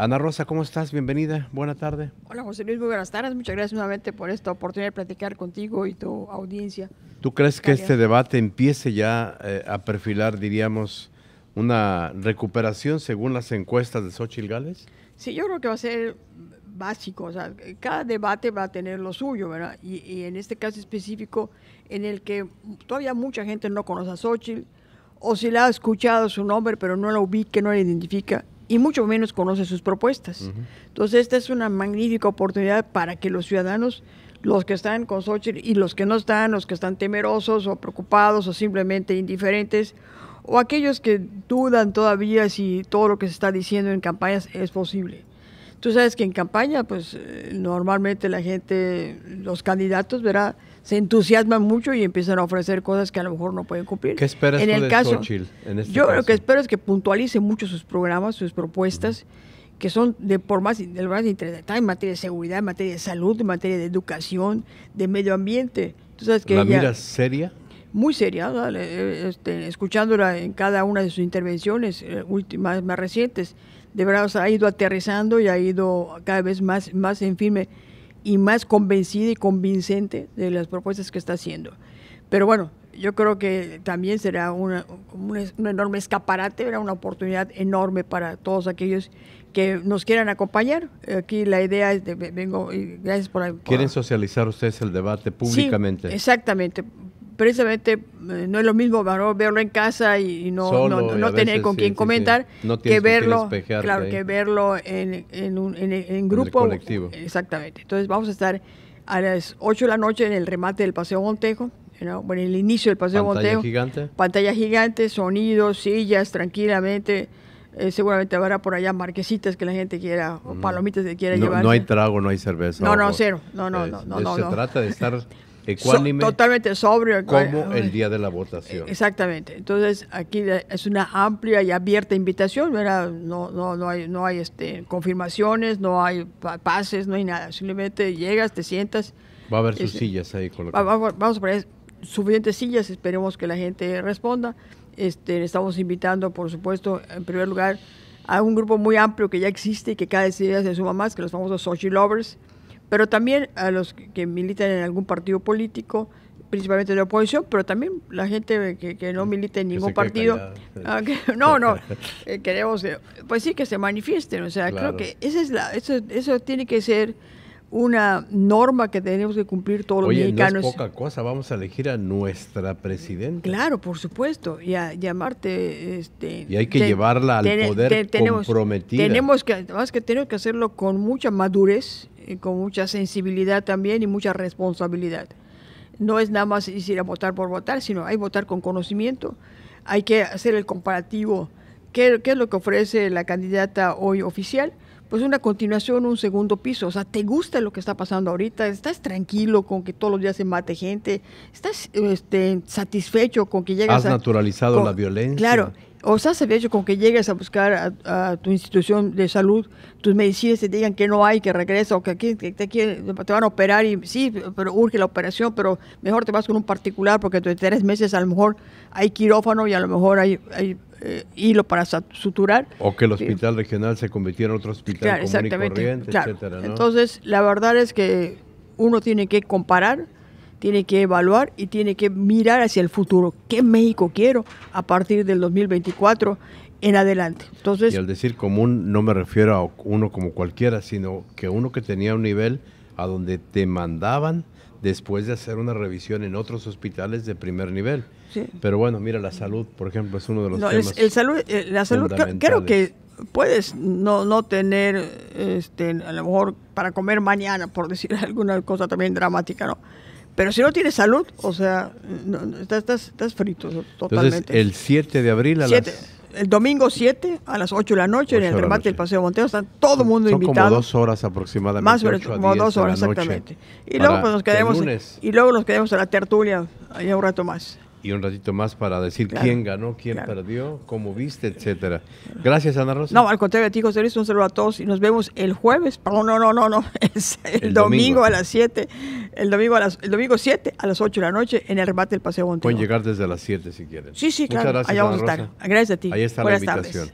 Ana Rosa, ¿cómo estás? Bienvenida, buena tarde. Hola José Luis, muy buenas tardes. Muchas gracias nuevamente por esta oportunidad de platicar contigo y tu audiencia. ¿Tú crees que este debate empiece ya eh, a perfilar, diríamos, una recuperación según las encuestas de Xochitl Gales? Sí, yo creo que va a ser básico, o sea, cada debate va a tener lo suyo, ¿verdad? Y, en este caso específico, en el que todavía mucha gente no conoce a Xochitl, o si la ha escuchado su nombre, pero no la ubica, no la identifica, y mucho menos conoce sus propuestas. Entonces, esta es una magnífica oportunidad para que los ciudadanos, los que están con Xochitl y los que no están, los que están temerosos o preocupados o simplemente indiferentes, o aquellos que dudan todavía si todo lo que se está diciendo en campañas es posible. Tú sabes que en campaña, pues eh, normalmente la gente, los candidatos, ¿verdad?, se entusiasman mucho y empiezan a ofrecer cosas que a lo mejor no pueden cumplir. ¿Qué esperas en el de caso, este Yo lo que espero es que puntualice mucho sus programas, sus propuestas, que son de por más, de lo más interesante, en materia de seguridad, en materia de salud, en materia de educación, de medio ambiente. ¿Tú sabes que seria? muy seria, eh, este, escuchándola en cada una de sus intervenciones eh, últimas, más recientes de verdad ha ido aterrizando y ha ido cada vez más, más en firme y más convencida y convincente de las propuestas que está haciendo. Pero bueno, yo creo que también será una, un enorme escaparate, será una oportunidad enorme para todos aquellos que nos quieran acompañar. Aquí la idea es de, vengo, gracias por... ¿Quieren socializar ustedes el debate públicamente? Sí, exactamente, precisamente eh, no es lo mismo verlo en casa y, no, no, tener con quien quién comentar que verlo, que verlo en, un, en, grupo. Exactamente. Entonces vamos a estar a las 8 de la noche en el remate del Paseo Montejo. en el inicio del Paseo pantalla Gigante. Pantalla gigante, sonidos, sillas, tranquilamente. Eh, seguramente habrá por allá marquesitas que la gente quiera, o mm. palomitas que quiera llevar. No hay trago, no hay cerveza. No, no, cero. No, no, no, no, no, Se trata de estar totalmente sobrio. Como el eh, día de la votación. Eh, exactamente. Entonces, aquí es una amplia y abierta invitación, No, no, no hay, no hay este, confirmaciones, no hay pases, no hay nada. Simplemente llegas, te sientas. Va a haber sus eh, sillas ahí colocadas. vamos a poner suficientes sillas, esperemos que la gente responda. Este, estamos invitando, por supuesto, en primer lugar, a un grupo muy amplio que ya existe y que cada día se suma más, que los famosos Sochi Lovers pero también a los que militan en algún partido político, principalmente de oposición, pero también la gente que, no mm, milita en ningún partido. Ah, no, no, eh, queremos, eh, pues sí, que se manifiesten. O sea, creo que esa es la, eso, eso tiene que ser una norma que tenemos que cumplir todos los mexicanos. No es poca cosa, vamos a elegir a nuestra presidenta. Claro, por supuesto, y a llamarte. Este, y hay que llevarla al poder comprometida. Tenemos que, además que tenemos que hacerlo con mucha madurez eh, con mucha sensibilidad también y mucha responsabilidad. No es nada más ir a votar por votar, sino hay que votar con conocimiento. Hay que hacer el comparativo. ¿Qué, qué es lo que ofrece la candidata hoy oficial? pues una continuación, un segundo piso. O sea, te gusta lo que está pasando ahorita, estás tranquilo con que todos los días se mate gente, estás este, satisfecho con que llegas. Has naturalizado la violencia. Claro. O estás satisfecho con que llegues a buscar a, tu institución de salud, tus medicinas te digan que no hay, que regresa o que aquí te, van a operar y sí, pero urge la operación, pero mejor te vas con un particular porque durante tres meses a lo mejor hay quirófano y a lo mejor hay eh, hilo para suturar. O que el hospital regional se convirtiera en otro hospital común corriente, Entonces, la verdad es que uno tiene que comparar, tiene que evaluar y tiene que mirar hacia el futuro. ¿Qué México quiero a partir del 2024 en adelante? Entonces, y al decir común no me refiero a uno como cualquiera, sino que uno que tenía un nivel a donde te mandaban después de hacer una revisión en otros hospitales de primer nivel. Pero bueno, mira, la salud, por ejemplo, es uno de los temas. el salud, eh, la salud, creo que puedes no, no tener, este, a lo mejor para comer mañana, por decir alguna cosa también dramática, ¿no? Pero si no tienes salud, o sea, estás, estás, frito totalmente. Entonces, el 7 de abril a el domingo 7 a las 8 de la noche en el remate del Paseo Montejo, está todo el mundo son Como dos horas aproximadamente. Más o menos, como dos horas, exactamente. Pues, y luego, nos y luego nos quedamos a la tertulia allá un rato más y un ratito más para decir quién ganó, quién perdió, cómo viste, etcétera. Gracias, Ana Rosa. No, al contrario de ti, un saludo a todos y nos vemos el jueves, no, no, no, no, es el, domingo. a las 7 el domingo, a las, el domingo 7 a las 8 de la noche en el remate del Paseo Montejo. Pueden llegar desde las 7 si quieren. Sí, sí, Muchas claro. Gracias, Allá vamos a estar. Gracias a ti. Ahí está la invitación.